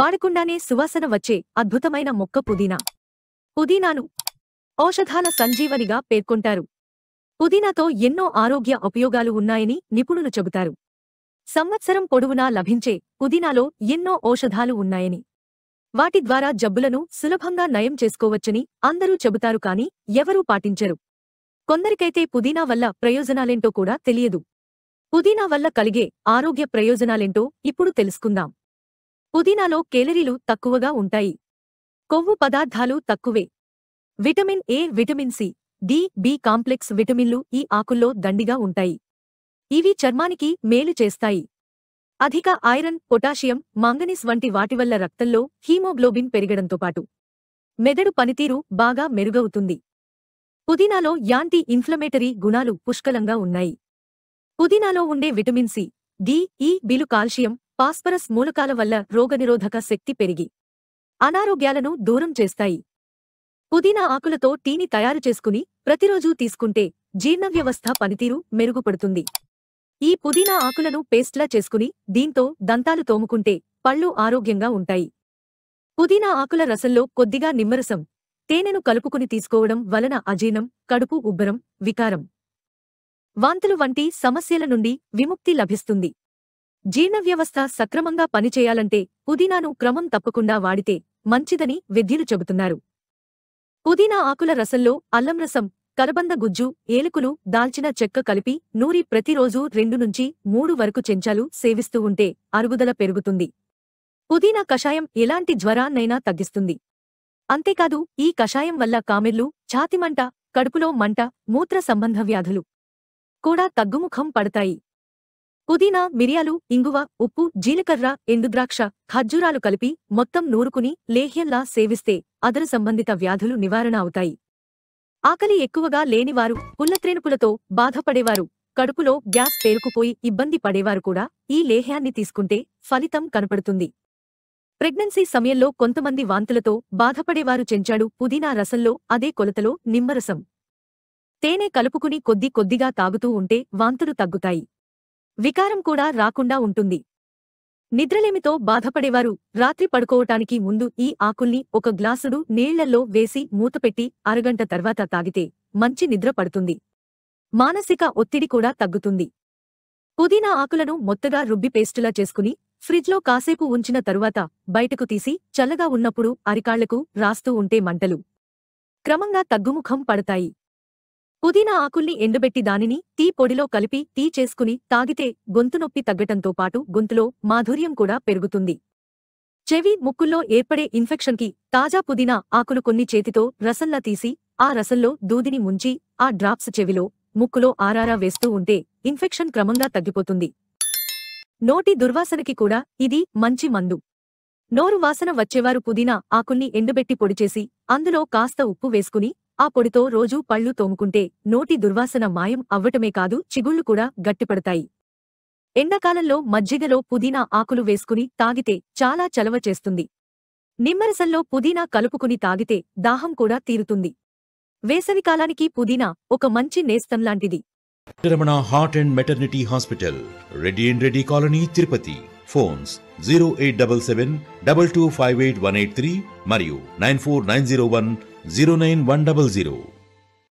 వాడకుండానే సువాసన వచ్చే అద్భుతమైన మొక్క పుదీనా పుదీనాను ఔషధాల సంజీవనిగా పేర్కొంటారు పుదీనాతో ఎన్నో ఆరోగ్య ఉపయోగాలు ఉన్నాయని నిపుణులు చెబుతారు సంవత్సరం పొడవునా లభించే పుదీనాలో ఎన్నో ఔషధాలు ఉన్నాయని వాటి ద్వారా జబ్బులను సులభంగా నయం చేసుకోవచ్చని అందరూ చెబుతారు కాని ఎవరూ పాటించరు కొందరికైతే పుదీనా వల్ల ప్రయోజనాలేంటో కూడా తెలియదు పుదీనా వల్ల కలిగే ఆరోగ్య ప్రయోజనాలేంటో ఇప్పుడు తెలుసుకుందాం పుదీనాలో కేలరీలు తక్కువగా ఉంటాయి కొవ్వు పదార్థాలు తక్కువే vitamin A vitamin C D B complex విటమిన్లు ఈ ఆకుల్లో దండిగా ఉంటాయి ఇవి చర్మానికి మేలు చేస్తాయి అధిక ఐరన్ పొటాషియం మాంగనీస్ వంటి వాటివల్ల రక్తంలో హీమోగ్లోబిన్ పెరగడంతో పాటు మెదడు పనితీరు బాగా మెరుగవుతుంది పుదీనాలో యాంటీ ఇన్ఫ్లమేటరీ గుణాలు పుష్కలంగా ఉన్నాయి పుదీనాలో ఉండే విటమిన్ సి డి ఈ బిలు కాల్షియం పాస్పరస్ మూలకాల వల్ల రోగనిరోధక శక్తి పెరిగి అనారోగ్యాలను దూరం చేస్తాయి పుదీనా ఆకులతో టీని తయారు చేసుకుని ప్రతిరోజూ తీసుకుంటే జీర్ణవ్యవస్థ పనితీరు మెరుగుపడుతుంది ఈ పుదీనా ఆకులను పేస్ట్లా చేసుకుని దీంతో దంతాలు తోముకుంటే పళ్ళు ఆరోగ్యంగా ఉంటాయి పుదీనా ఆకుల రసంలో కొద్దిగా నిమ్మరసం తేనెను కలుపుకుని తీసుకోవడం వలన అజీర్ణం కడుపు ఉబ్బరం వికారం వాంతులు వంటి సమస్యల నుండి విముక్తి లభిస్తుంది జీర్ణవ్యవస్థ సక్రమంగా పనిచేయాలంటే పుదీనాను క్రమం తప్పకుండా వాడితే మంచిదని విద్యులు చెబుతున్నారు పుదీనా ఆకుల రసంలో అల్లం రసం కలబంద గుజ్జు ఏలుకులు దాల్చిన చెక్క కలిపి నూరి ప్రతిరోజూ రెండు నుంచి మూడు వరకు చెంచాలు సేవిస్తూ ఉంటే అరుగుదల పెరుగుతుంది పుదీనా కషాయం ఎలాంటి జ్వరాన్నైనా తగ్గిస్తుంది అంతేకాదు ఈ కషాయం వల్ల కామెర్లు ఛాతిమంట కడుపులో మంట మూత్ర సంబంధ వ్యాధులు కూడా తగ్గుముఖం పడతాయి పుదీనా మిరియాలు ఇంగువ ఉప్పు జీలకర్ర ఎండుద్రాక్ష ఖర్జూరాలు కలిపి మొత్తం నూరుకుని లేహ్యంలా సేవిస్తే అదర సంబంధిత వ్యాధులు నివారణ అవుతాయి ఆకలి ఎక్కువగా లేనివారు పుల్లత్రేనుపులతో బాధపడేవారు కడుపులో గ్యాస్ పేరుకుపోయి ఇబ్బంది పడేవారు కూడా ఈ లేహ్యాన్ని తీసుకుంటే ఫలితం కనపడుతుంది ప్రెగ్నెన్సీ సమయంలో కొంతమంది వాంతులతో బాధపడేవారు చెంచాడు పుదీనా రసంలో అదే కొలతలో నిమ్మరసం తేనె కలుపుకుని కొద్ది కొద్దిగా తాగుతూ ఉంటే వాంతులు తగ్గుతాయి వికారం కూడా రాకుండా ఉంటుంది నిద్రలేమితో బాధపడేవారు రాత్రి పడుకోవటానికి ముందు ఈ ఆకుల్ని ఒక గ్లాసుడు నీళ్లలో వేసి మూతపెట్టి అరగంట తర్వాత తాగితే మంచి నిద్ర పడుతుంది మానసిక ఒత్తిడి కూడా తగ్గుతుంది పుదీనా ఆకులను మొత్తగా రుబ్బి పేస్టులా చేసుకుని ఫ్రిడ్జ్లో కాసేపు ఉంచిన తరువాత బయటకు తీసి చల్లగా ఉన్నప్పుడు అరికాళ్లకు రాస్తూ ఉంటే మంటలు క్రమంగా తగ్గుముఖం పడతాయి పుదీనా ఆకుల్ని ఎండుబెట్టి దానిని టీ పొడిలో కలిపి టీ చేసుకుని తాగితే గొంతు నొప్పి తగ్గటంతో పాటు గొంతులో మాధుర్యం కూడా పెరుగుతుంది చెవి ముక్కుల్లో ఏర్పడే ఇన్ఫెక్షన్కి తాజా పుదీనా ఆకులు కొన్ని చేతితో రసంలా తీసి ఆ రసంలో దూదిని ముంచి ఆ డ్రాప్స్ చెవిలో ముక్కులో ఆరారా వేస్తూ ఉంటే ఇన్ఫెక్షన్ క్రమంగా తగ్గిపోతుంది నోటి దుర్వాసనకి కూడా ఇది మంచి మందు నోరు వాసన వచ్చేవారు పుదీనా ఆకుల్ని ఎండుబెట్టి పొడిచేసి అందులో కాస్త ఉప్పు వేసుకుని ఆ పొడితో రోజూ పళ్ళు తోముకుంటే నోటి దుర్వాసన మాయం అవ్వటమే కాదు చిగుళ్లు కూడా గట్టిపడతాయి ఎండాకాలంలో మజ్జిగలో పుదీనా ఆకులు వేసుకుని తాగితే చాలా చలవ చేస్తుంది నిమ్మరసంలో పుదీనా కలుపుకుని తాగితే దాహం కూడా తీరుతుంది వేసవికాలానికి పుదీనా ఒక మంచి నేస్తంలాంటిది Ramana heart and maternity hospital Reddy and Reddy colony Tirupati phones zero eight double seven double two five eight one eight three మరియు nine four nine zero one zero nine one double zero